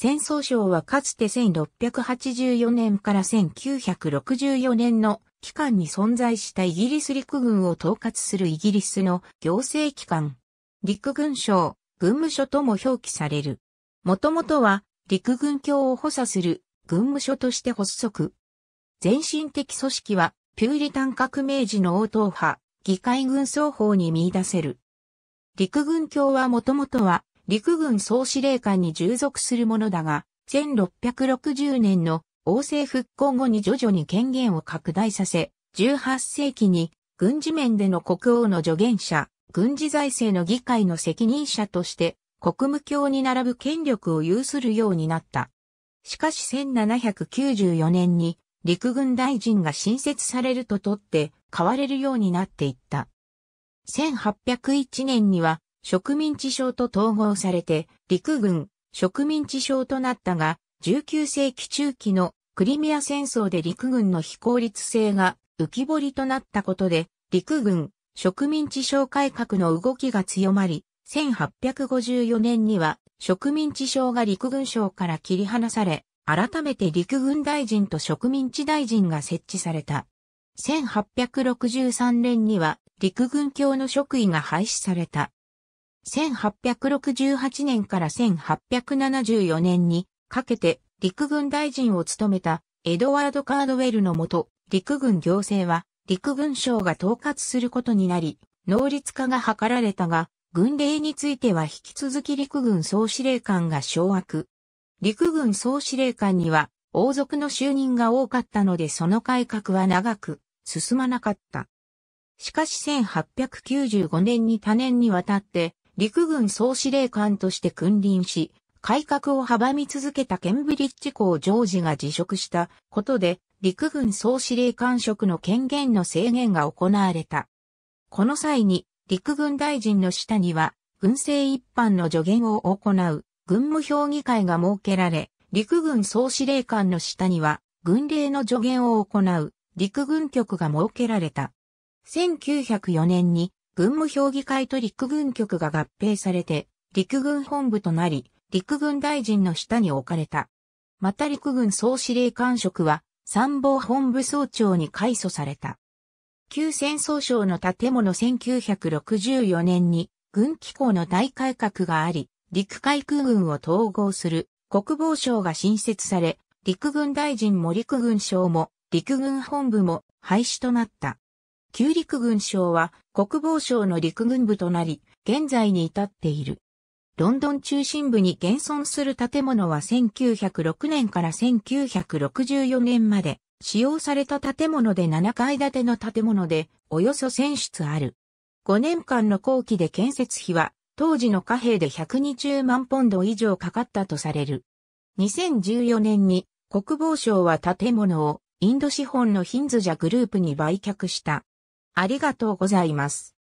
戦争省はかつて1684年から1964年の期間に存在したイギリス陸軍を統括するイギリスの行政機関。陸軍省、軍務所とも表記される。もともとは陸軍卿を補佐する軍務所として発足。前進的組織はピューリタン革命時の応答派、議会軍双方に見出せる。陸軍卿はもともとは陸軍総司令官に従属するものだが、1660年の王政復興後に徐々に権限を拡大させ、18世紀に軍事面での国王の助言者、軍事財政の議会の責任者として国務卿に並ぶ権力を有するようになった。しかし1794年に陸軍大臣が新設されるととって変われるようになっていった。1801年には植民地省と統合されて、陸軍、植民地省となったが、19世紀中期のクリミア戦争で陸軍の非効率性が浮き彫りとなったことで、陸軍、植民地省改革の動きが強まり、1854年には植民地省が陸軍省から切り離され、改めて陸軍大臣と植民地大臣が設置された。1863年には陸軍教の職位が廃止された。1868年から1874年にかけて陸軍大臣を務めたエドワード・カードウェルのもと、陸軍行政は陸軍省が統括することになり、能率化が図られたが、軍令については引き続き陸軍総司令官が掌握。陸軍総司令官には王族の就任が多かったのでその改革は長く進まなかった。しかし1895年に多年にわたって陸軍総司令官として君臨し、改革を阻み続けたケンブリッジ校ジョージが辞職したことで、陸軍総司令官職の権限の制限が行われた。この際に、陸軍大臣の下には、軍政一般の助言を行う、軍務評議会が設けられ、陸軍総司令官の下には、軍令の助言を行う、陸軍局が設けられた。1904年に、軍務評議会と陸軍局が合併されて、陸軍本部となり、陸軍大臣の下に置かれた。また陸軍総司令官職は、参謀本部総長に改組された。旧戦争省の建物1964年に、軍機構の大改革があり、陸海空軍を統合する国防省が新設され、陸軍大臣も陸軍省も陸軍本部も廃止となった。旧陸軍省は国防省の陸軍部となり、現在に至っている。ロンドン中心部に現存する建物は1906年から1964年まで使用された建物で7階建ての建物でおよそ1000室ある。5年間の工期で建設費は当時の貨幣で120万ポンド以上かかったとされる。2014年に国防省は建物をインド資本のヒンズジャグループに売却した。ありがとうございます。